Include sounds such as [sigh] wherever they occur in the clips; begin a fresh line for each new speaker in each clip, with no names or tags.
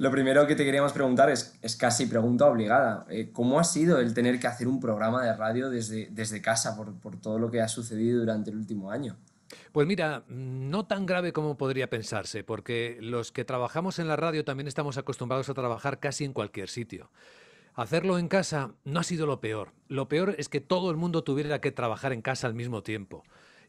Lo primero que te queríamos preguntar es, es casi pregunta obligada. Eh, ¿Cómo ha sido el tener que hacer un programa de radio desde, desde casa por, por todo lo que ha sucedido durante el último año? Pues
mira, no tan grave como podría pensarse, porque los que trabajamos en la radio también estamos acostumbrados a trabajar casi en cualquier sitio. Hacerlo en casa no ha sido lo peor. Lo peor es que todo el mundo tuviera que trabajar en casa al mismo tiempo.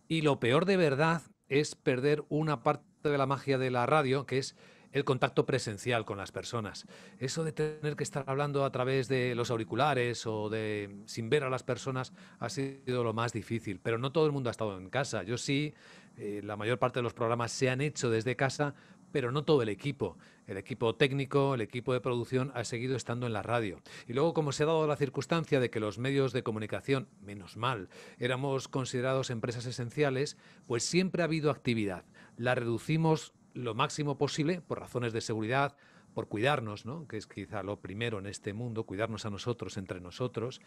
Y lo peor de verdad es perder una parte de la magia de la radio, que es el contacto presencial con las personas. Eso de tener que estar hablando a través de los auriculares o de sin ver a las personas ha sido lo más difícil, pero no todo el mundo ha estado en casa. Yo sí, eh, la mayor parte de los programas se han hecho desde casa, pero no todo el equipo. El equipo técnico, el equipo de producción ha seguido estando en la radio. Y luego, como se ha dado la circunstancia de que los medios de comunicación, menos mal, éramos considerados empresas esenciales, pues siempre ha habido actividad. La reducimos lo máximo posible por razones de seguridad, por cuidarnos, ¿no? que es quizá lo primero en este mundo, cuidarnos a nosotros entre nosotros,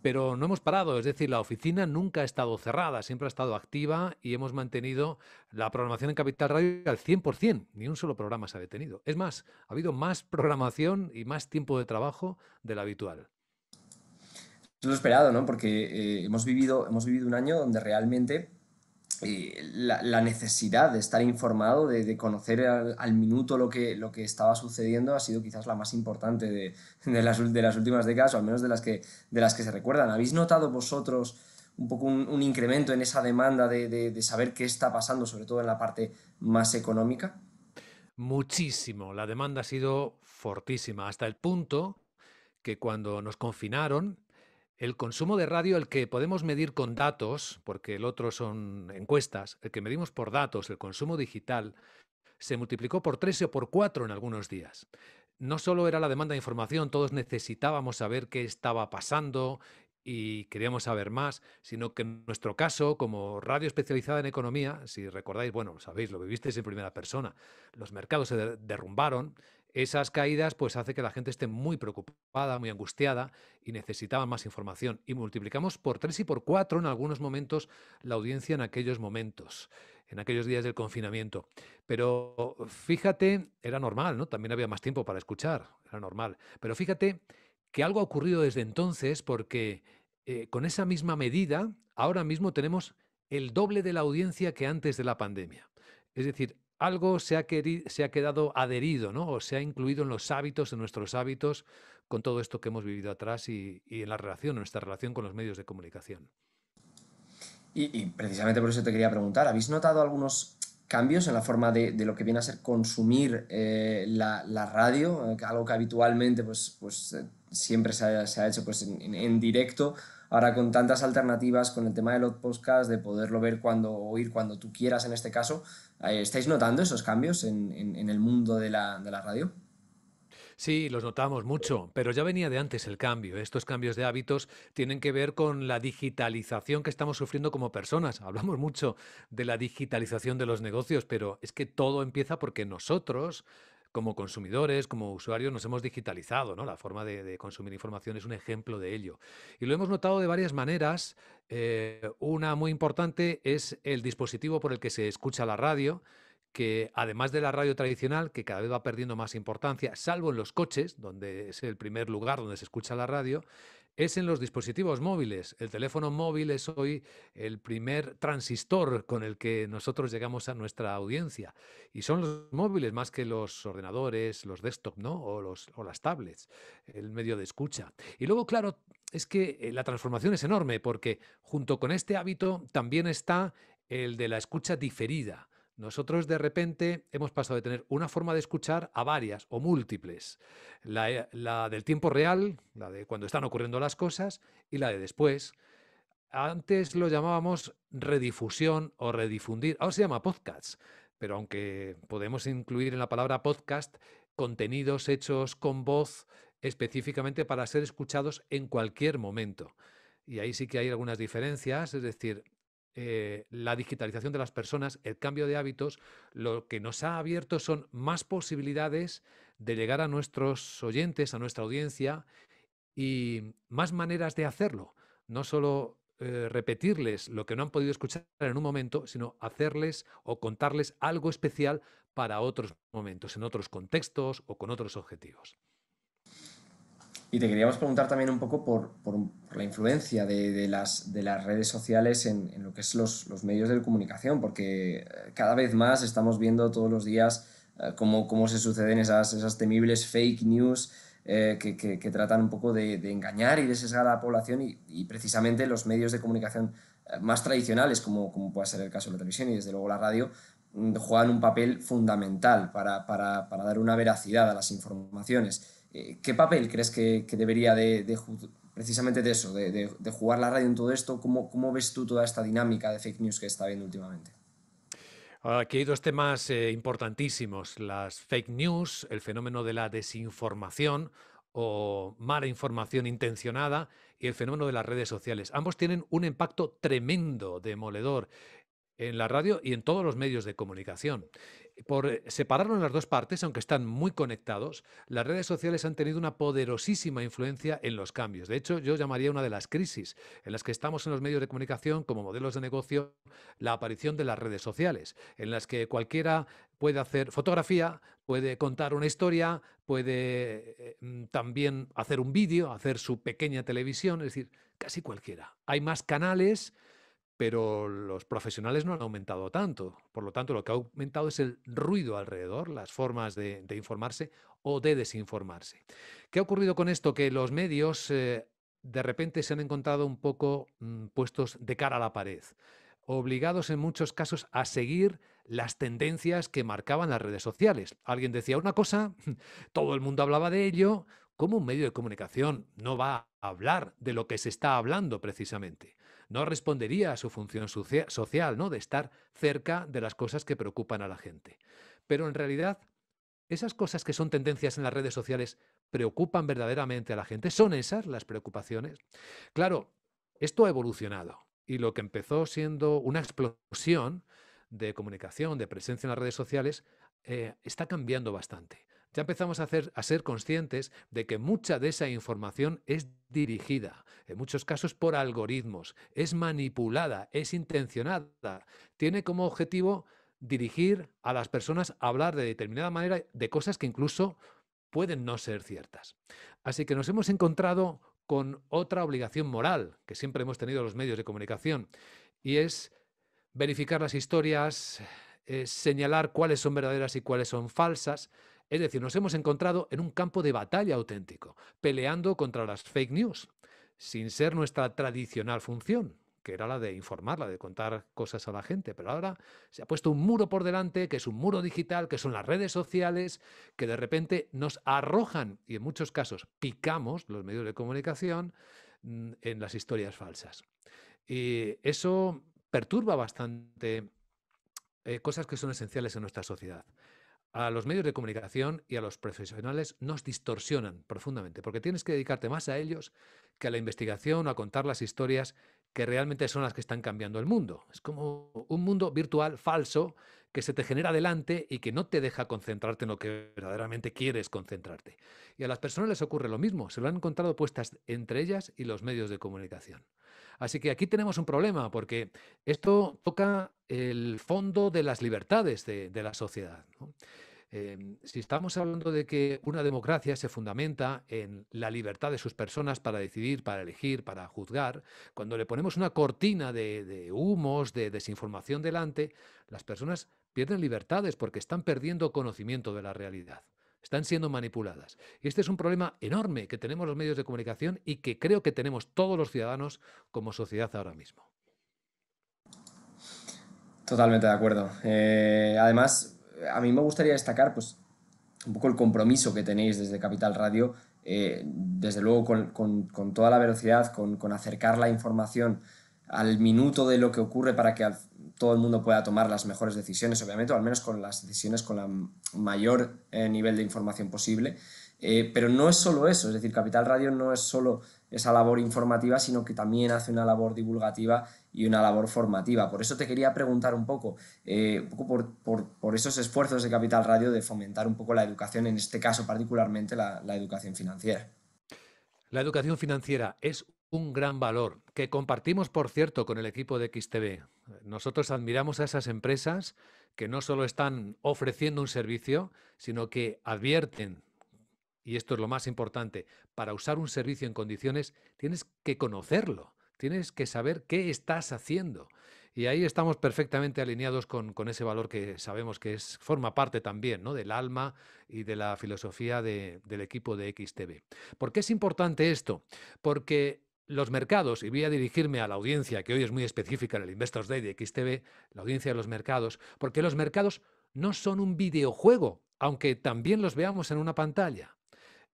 pero no hemos parado, es decir, la oficina nunca ha estado cerrada, siempre ha estado activa y hemos mantenido la programación en Capital Radio al 100%, ni un solo programa se ha detenido. Es más, ha habido más [laughs] programación y más tiempo de trabajo del habitual.
Es esperado, ¿no? Porque eh, hemos, vivido, hemos vivido un año donde realmente eh, la, necesidad de estar informado, de, conocer al, minuto lo que, lo que estaba sucediendo, ha sido quizás la más importante de, las, últimas décadas, o al menos de las, que, de las que se recuerdan. ¿Habéis notado vosotros un poco un, incremento en esa demanda de saber qué está pasando, sobre todo en la parte más económica?
Muchísimo. La demanda ha sido fortísima, hasta el punto que cuando nos confinaron, el consumo de radio, el que podemos medir con datos, porque el otro son encuestas, el que medimos por datos, el consumo digital, se multiplicó por 13 o por cuatro en algunos días. No solo era la demanda de información, todos necesitábamos saber qué estaba pasando y queríamos saber más, sino que en nuestro caso, como radio especializada en economía, si recordáis, bueno, sabéis, lo vivisteis en primera persona, los mercados se derrumbaron, esas caídas pues hace que la gente esté muy preocupada, muy angustiada y necesitaba más información. Y multiplicamos por tres y por cuatro en algunos momentos la audiencia en aquellos momentos, en aquellos días del confinamiento. Pero fíjate, era normal, ¿no? También había más tiempo para escuchar, era normal. Pero fíjate que algo ha ocurrido desde entonces porque eh, con esa misma medida ahora mismo tenemos el doble de la audiencia que antes de la pandemia. Es decir, algo se ha, se ha quedado adherido, ¿no? O se ha incluido en los hábitos, en nuestros hábitos, con todo esto que hemos vivido atrás y, en la relación, en nuestra relación con los medios de comunicación.
Y, precisamente por eso te quería preguntar, ¿habéis notado algunos cambios en la forma de, lo que viene a ser consumir eh, la, radio? Eh, algo que habitualmente pues, pues, eh, siempre se ha, hecho pues, en directo Ahora con tantas alternativas, con el tema de los podcasts, de poderlo ver cuando oír cuando tú quieras en este caso, eh, ¿estáis notando esos cambios en, el mundo de la radio?
Sí, los notamos mucho, pero ya venía de antes el cambio. Estos cambios de hábitos tienen que ver con la digitalización que estamos sufriendo como personas. Hablamos mucho de la digitalización de los negocios, pero es que todo empieza porque nosotros como consumidores, como usuarios, nos hemos digitalizado, ¿no? La forma de, consumir información es un ejemplo de ello. Y lo hemos notado de varias maneras. Eh, una muy importante es el dispositivo por el que se escucha la radio, que además de la radio tradicional, que cada vez va perdiendo más importancia, salvo en los coches, donde es el primer lugar donde se escucha la radio, es en los dispositivos móviles. El teléfono móvil es hoy el primer transistor con el que nosotros llegamos a nuestra audiencia. Y son los móviles más que los ordenadores, los desktop, ¿no? o las tablets, el medio de escucha. Y luego, claro, es que eh, la transformación es enorme porque junto con este hábito también está el de la escucha diferida. Nosotros de repente hemos pasado de tener una forma de escuchar a varias o múltiples. Eh, la, del tiempo real, la de cuando están ocurriendo las cosas, y la de después. Antes lo llamábamos redifusión o redifundir. Ahora se llama podcast, pero aunque podemos incluir en la palabra podcast contenidos hechos con voz específicamente para ser escuchados en cualquier momento. Y ahí sí que hay algunas diferencias, es decir, eh, la digitalización de las personas, el cambio de hábitos, lo que nos ha abierto son más posibilidades de llegar a nuestros oyentes, a nuestra audiencia y más maneras de hacerlo. No solo eh, repetirles lo que no han podido escuchar en un momento, sino hacerles o contarles algo especial para otros momentos, en otros contextos o con otros
objetivos. Y te queríamos preguntar también un poco por, la influencia de, de, las, redes sociales en, lo que es los, medios de comunicación, porque eh, cada vez más estamos viendo todos los días eh, cómo, se suceden esas, esas temibles fake news eh, que, tratan un poco de, engañar y de sesgar a la población y, precisamente los medios de comunicación más tradicionales, como, como puede ser el caso de la televisión y desde luego la radio, mm, juegan un papel fundamental para, para dar una veracidad a las informaciones. ¿Qué papel crees que, debería de, precisamente de eso, de, jugar la radio en todo esto? ¿Cómo, ves tú toda esta dinámica de fake news que está habiendo últimamente?
Aquí ah, hay dos temas eh, importantísimos, las fake news, el fenómeno de la desinformación o mala información intencionada y el fenómeno de las redes sociales. Ambos tienen un impacto tremendo, demoledor, en la radio y en todos los medios de comunicación por eh, separarlo en las dos partes, aunque están muy conectados, las redes sociales han tenido una poderosísima influencia en los cambios. De hecho, yo llamaría una de las crisis en las que estamos en los medios de comunicación como modelos de negocio la aparición de las redes sociales, en las que cualquiera puede hacer fotografía, puede contar una historia, puede eh, mm, también hacer un vídeo, hacer su pequeña televisión, es decir, casi cualquiera. Hay más canales pero los profesionales no han aumentado tanto. Por lo tanto, lo que ha aumentado es el ruido alrededor, las formas de, informarse o de desinformarse. ¿Qué ha ocurrido con esto? Que los medios eh, de repente se han encontrado un poco mm, puestos de cara a la pared, obligados en muchos casos a seguir las tendencias que marcaban las redes sociales. Alguien decía una cosa, [laughs] todo el mundo hablaba de ello. ¿Cómo un medio de comunicación no va a hablar de lo que se está hablando precisamente? no respondería a su función social, ¿no? De estar cerca de las cosas que preocupan a la gente. Pero en realidad, esas cosas que son tendencias en las redes sociales preocupan verdaderamente a la gente. ¿Son esas las preocupaciones? Claro, esto ha evolucionado y lo que empezó siendo una explosión de comunicación, de presencia en las redes sociales, eh, está cambiando bastante ya empezamos a, ser conscientes de que mucha de esa información es dirigida, en muchos casos por algoritmos, es manipulada, es intencionada, tiene como objetivo dirigir a las personas a hablar de determinada manera de cosas que incluso pueden no ser ciertas. Así que nos hemos encontrado con otra obligación moral que siempre hemos tenido los medios de comunicación y es verificar las historias, señalar cuáles son verdaderas y cuáles son falsas, es decir, nos hemos encontrado en un campo de batalla auténtico, peleando contra las fake news, sin ser nuestra tradicional función que era la de informarla, de contar cosas a la gente, pero ahora se ha puesto un muro por delante, que es un muro digital, que son las redes sociales, que de repente nos arrojan, y en muchos casos picamos los medios de comunicación mm, en las historias falsas. Y eso perturba bastante eh, cosas que son esenciales en nuestra sociedad a los medios de comunicación y a los profesionales nos distorsionan profundamente, porque tienes que dedicarte más a ellos que a la investigación o a contar las historias que realmente son las que están cambiando el mundo. Es como un mundo virtual falso que se te genera delante y que no te deja concentrarte en lo que verdaderamente quieres concentrarte. Y a las personas les ocurre lo mismo, se lo han encontrado puestas entre ellas y los medios de comunicación. Así que aquí tenemos un problema porque esto toca el fondo de las libertades de, la sociedad. Em, si estamos hablando de que una democracia se fundamenta en la libertad de sus personas para decidir, para elegir, para juzgar, cuando le ponemos una cortina de humos, de desinformación delante, las personas pierden libertades porque están perdiendo conocimiento de la realidad están siendo manipuladas. este es un problema enorme que tenemos los medios de comunicación y que creo que tenemos todos los ciudadanos como sociedad ahora mismo.
Totalmente de acuerdo. Eh, además, a mí me gustaría destacar pues, un poco el compromiso que tenéis desde Capital Radio, eh, desde luego con, toda la velocidad, con, con acercar la información al minuto de lo que ocurre para que al, todo el mundo pueda tomar las mejores decisiones, obviamente, o al menos con las decisiones con el mayor eh, nivel de información posible. Eh, pero no es solo eso, es decir, Capital Radio no es solo esa labor informativa, sino que también hace una labor divulgativa y una labor formativa. Por eso te quería preguntar un poco, eh, por, esos esfuerzos de Capital Radio de fomentar un poco la educación, en este caso particularmente la, la educación financiera.
La educación financiera es un gran valor que compartimos, por cierto, con el equipo de XTB. Nosotros admiramos a esas empresas que no solo están ofreciendo un servicio, sino que advierten, y esto es lo más importante, para usar un servicio en condiciones tienes que conocerlo, tienes que saber qué estás haciendo. Y ahí estamos perfectamente alineados con, ese valor que sabemos que es, forma parte también ¿no? del alma y de la filosofía del equipo de XTV. ¿Por qué es importante esto? Porque los mercados, y voy a dirigirme a la audiencia que hoy es muy específica en el Investors Day de XTV, la audiencia de los mercados, porque los mercados no son un videojuego, aunque también los veamos en una pantalla.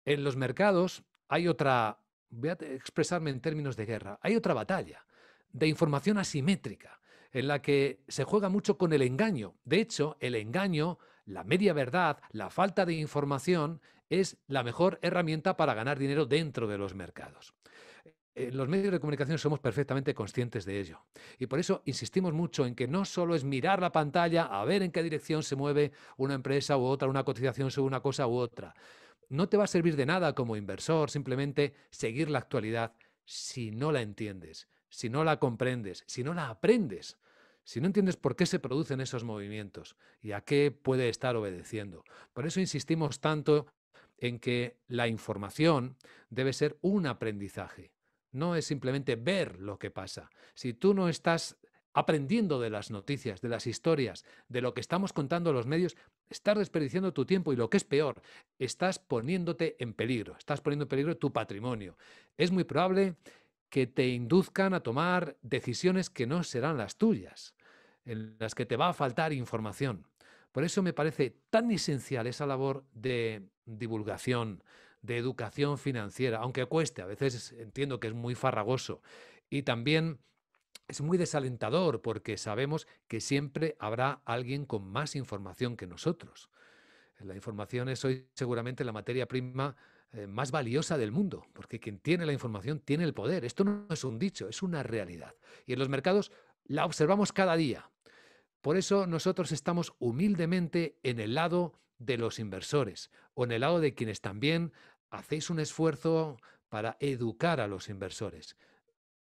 En los mercados hay otra, voy a expresarme en términos de guerra, hay otra batalla de información asimétrica en la que se juega mucho con el engaño. De hecho, el engaño, la media verdad, la falta de información es la mejor herramienta para ganar dinero dentro de los mercados. Eh, los medios de comunicación somos perfectamente conscientes de ello. Y por eso insistimos mucho en que no solo es mirar la pantalla a ver en qué dirección se mueve una empresa u otra, una cotización sobre una cosa u otra. No te va a servir de nada como inversor simplemente seguir la actualidad si no la entiendes, si no la comprendes, si no la aprendes si no entiendes por qué se producen esos movimientos y a qué puede estar obedeciendo. Por eso insistimos tanto en que la información debe ser un aprendizaje, no es simplemente ver lo que pasa. Si tú no estás aprendiendo de las noticias, de las historias, de lo que estamos contando los medios, estás desperdiciando tu tiempo y lo que es peor, estás poniéndote en peligro, estás poniendo en peligro tu patrimonio. Es muy probable que te induzcan a tomar decisiones que no serán las tuyas, en las que te va a faltar información. Por eso me parece tan esencial esa labor de divulgación, de educación financiera, aunque cueste, a veces entiendo que es muy farragoso. Y también es muy desalentador porque sabemos que siempre habrá alguien con más información que nosotros. La información es hoy seguramente la materia prima eh, más valiosa del mundo, porque quien tiene la información tiene el poder. Esto no es un dicho, es una realidad. Y en los mercados la observamos cada día. Por eso nosotros estamos humildemente en el lado de los inversores o en el lado de quienes también hacéis un esfuerzo para educar a los inversores.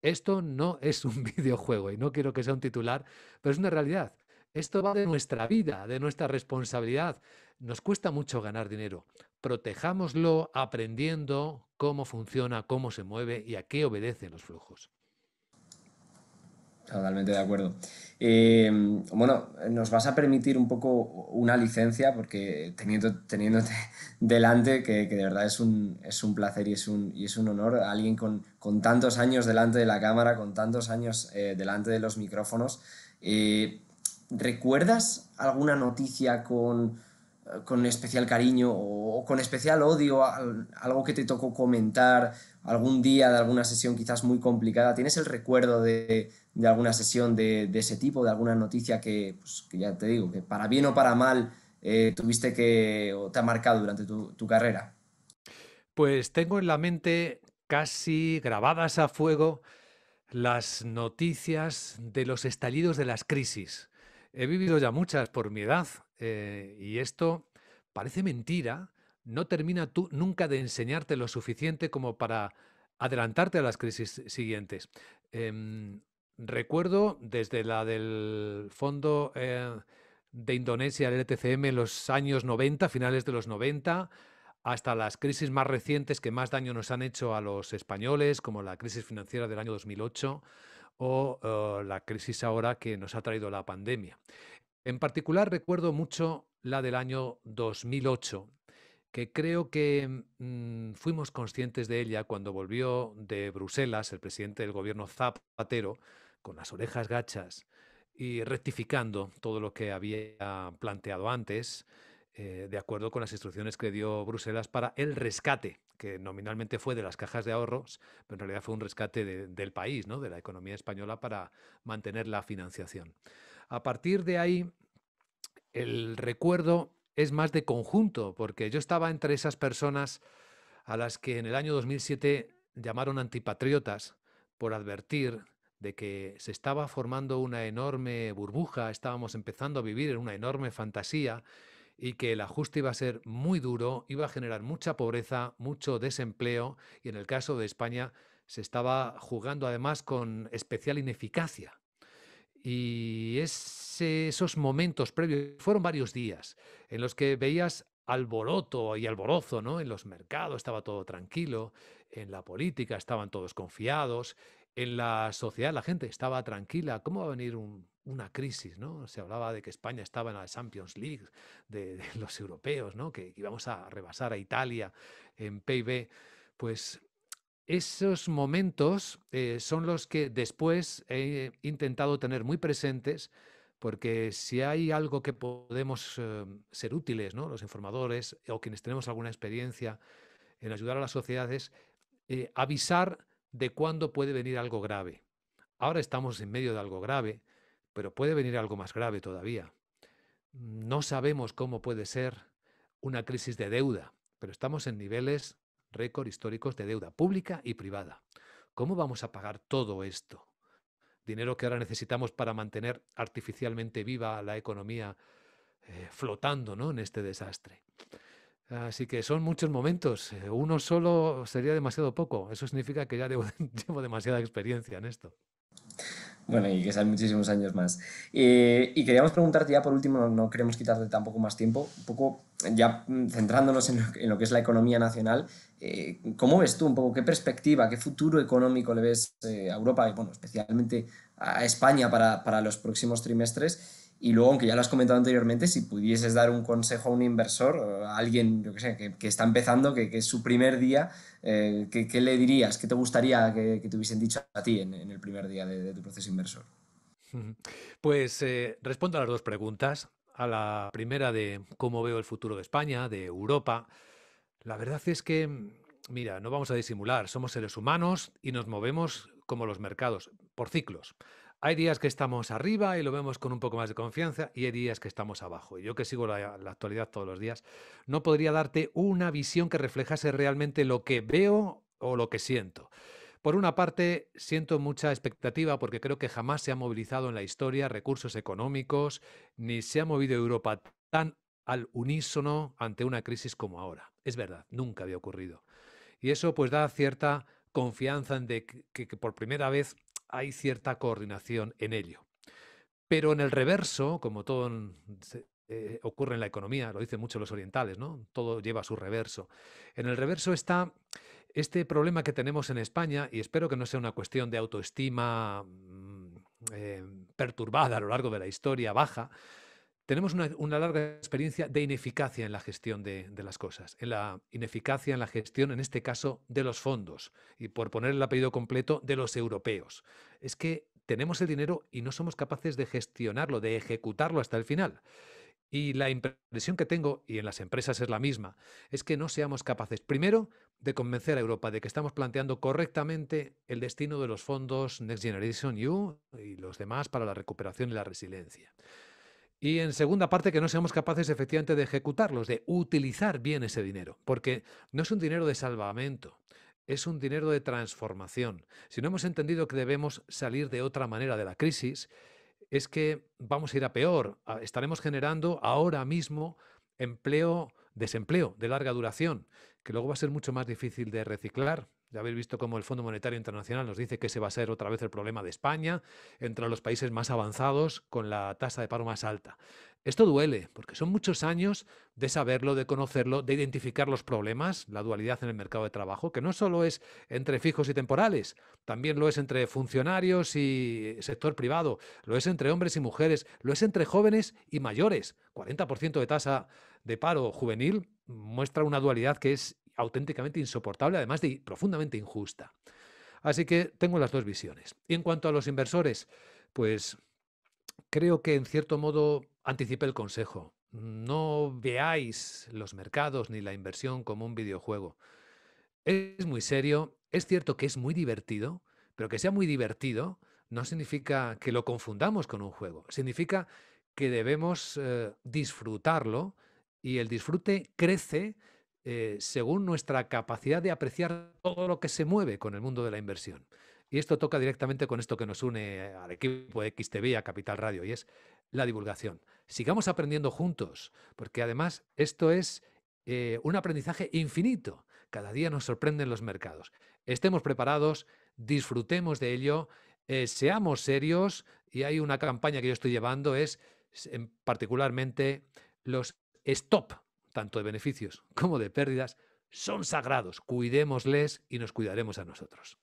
Esto no [laughs] es un videojuego y no quiero que sea un titular, pero es una realidad. Esto va de nuestra vida, de nuestra responsabilidad. Nos cuesta mucho ganar dinero. Protejámoslo aprendiendo cómo funciona, cómo se mueve y a qué obedecen los flujos.
Totalmente de acuerdo. Eh, bueno, nos vas a permitir un poco una licencia, porque teniendo, teniéndote [laughs] delante, que, de verdad es un, es un placer y es un, y es un honor, alguien con, tantos años delante de la cámara, con tantos años eh, delante de los micrófonos, eh, ¿recuerdas alguna noticia con con especial cariño o, con especial odio, algo que te tocó comentar algún día de alguna sesión quizás muy complicada? ¿Tienes el recuerdo de, alguna sesión de, ese tipo, de alguna noticia pues, que, ya te digo, que para bien o para mal eh, tuviste que te ha marcado durante tu carrera?
Pues tengo en la mente casi grabadas a fuego las noticias de los estallidos de las crisis. He vivido ya muchas por mi edad eh, y esto parece mentira, no termina tú nunca de enseñarte lo suficiente como para adelantarte a las crisis siguientes. Em, recuerdo desde la del fondo eh, de Indonesia, el LTCM, e en los años 90, finales de los 90, hasta las crisis más recientes que más daño nos han hecho a los españoles, como la crisis financiera del año 2008 o la crisis ahora que nos ha traído la pandemia. En particular recuerdo mucho la del año 2008, que creo que mm, fuimos conscientes de ella cuando volvió de Bruselas el presidente del gobierno Zapatero con las orejas gachas y rectificando todo lo que había planteado antes, eh, de acuerdo con las instrucciones que dio Bruselas para el rescate, que nominalmente fue de las cajas de ahorros, pero en realidad fue un rescate del país, ¿no? de la economía española para mantener la financiación. A partir de ahí, el recuerdo es más de conjunto, porque yo estaba entre esas personas a las que en el año 2007 llamaron antipatriotas por advertir de que se estaba formando una enorme burbuja, estábamos empezando a vivir en una enorme fantasía y que el ajuste iba a ser muy duro, iba a generar mucha pobreza, mucho desempleo y en el caso de España se estaba jugando además con especial ineficacia y esos momentos previos, fueron varios días en los que veías alboroto y alborozo, ¿no? En los mercados estaba todo tranquilo, en la política estaban todos confiados, en la sociedad la gente estaba tranquila. ¿Cómo va a venir una crisis, ¿no? Se hablaba de que España estaba en la Champions League de, los europeos, ¿no? Que íbamos a rebasar a Italia en PIB. Pues esos momentos eh, son los que después he intentado tener muy presentes, porque si hay algo que podemos eh, ser útiles, los informadores o quienes tenemos alguna experiencia en ayudar a las sociedades, eh, avisar de cuándo puede venir algo grave. Ahora estamos en medio de algo grave, pero puede venir algo más grave todavía. No sabemos cómo puede ser una crisis de deuda, pero estamos en niveles récord históricos de deuda pública y privada. ¿Cómo vamos a pagar todo esto? Dinero que ahora necesitamos para mantener artificialmente viva la economía eh, flotando ¿no? en este desastre. Así que son muchos momentos. Eh, uno solo sería demasiado poco. Eso significa que ya [laughs] llevo, demasiada experiencia en esto.
Bueno, y que sean muchísimos años más. Eh, y queríamos preguntarte ya por último, no, no queremos quitarte tampoco más tiempo, un poco ya mm, centrándonos en lo, que es la economía nacional, eh, ¿cómo ves tú un poco qué perspectiva, qué futuro económico le ves eh, a Europa y, bueno, especialmente a España para, los próximos trimestres? Y luego, aunque ya lo has comentado anteriormente, si pudieses dar un consejo a un inversor, a alguien, que está empezando, que, es su primer día, eh, ¿qué, le dirías? ¿Qué te gustaría que, te hubiesen dicho a ti en, el primer día de, tu proceso inversor?
[laughs] Pues respondo a las dos preguntas a la primera de cómo veo el futuro de España, de Europa, la verdad es que, mira, no vamos a disimular, somos seres humanos y nos movemos como los mercados, por ciclos. Hay días que estamos arriba y lo vemos con un poco más de confianza y hay días que estamos abajo. Y yo que sigo la, la, actualidad todos los días, no podría darte una visión que reflejase realmente lo que veo o lo que siento. Por una parte, siento mucha expectativa porque creo que jamás se ha movilizado en la historia recursos económicos, ni se ha movido Europa tan al unísono ante una crisis como ahora. Es verdad, nunca había ocurrido. Y eso pues da cierta confianza en de que, por primera vez hay cierta coordinación en ello. Pero en el reverso, como todo eh, ocurre en la economía, lo dicen mucho los orientales, ¿no? Todo lleva su reverso. En el reverso está este problema que tenemos en España, y espero que no sea una cuestión de autoestima mm, eh, perturbada a lo largo de la historia, baja, tenemos una, larga experiencia de ineficacia en la gestión de, de, las cosas, en la ineficacia en la gestión, en este caso, de los fondos, y por poner el apellido completo, de los europeos. Es que tenemos el dinero y no somos capaces de gestionarlo, de ejecutarlo hasta el final. Y la impresión que tengo, y en las empresas es la misma, es que no seamos capaces, primero, de convencer a Europa de que estamos planteando correctamente el destino de los fondos Next Generation EU y los demás para la recuperación y la resiliencia. Y en segunda parte, que no seamos capaces efectivamente de ejecutarlos, de utilizar bien ese dinero, porque no es un dinero de salvamento, es un dinero de transformación. Si no hemos entendido que debemos salir de otra manera de la crisis, es que vamos a ir a peor. Ah, estaremos generando ahora mismo empleo, desempleo de larga duración que luego va a ser mucho más difícil de reciclar. Ya habéis visto cómo el Fondo Monetario Internacional nos dice que ese va a ser otra vez el problema de España, entre los países más avanzados con la tasa de paro más alta. Esto duele, porque son muchos años de saberlo, de conocerlo, de identificar los problemas, la dualidad en el mercado de trabajo, que no solo es entre fijos y temporales, también lo es entre funcionarios y eh, sector privado, lo es entre hombres y mujeres, lo es entre jóvenes y mayores. 40% de tasa de paro juvenil muestra una dualidad que es auténticamente insoportable, además de profundamente injusta. Así que tengo las dos visiones. Y en cuanto a los inversores, pues creo que en cierto modo anticipé el consejo. No veáis los mercados ni la inversión como un videojuego. Es muy serio, es cierto que es muy divertido, pero que sea muy divertido no significa que lo confundamos con un juego, significa que debemos eh, disfrutarlo y el disfrute crece eh, según nuestra capacidad de apreciar todo lo que se mueve con el mundo de la inversión. Y esto toca directamente con esto que nos une al equipo de XTV, a Capital Radio, y es la divulgación. Sigamos aprendiendo juntos, porque además esto es eh, un aprendizaje infinito. Cada día nos sorprenden los mercados. Estemos preparados, disfrutemos de ello, eh, seamos serios, y hay una campaña que yo estoy llevando, es particularmente los stop, tanto de beneficios como de pérdidas, son sagrados. Cuidémosles y nos cuidaremos a nosotros.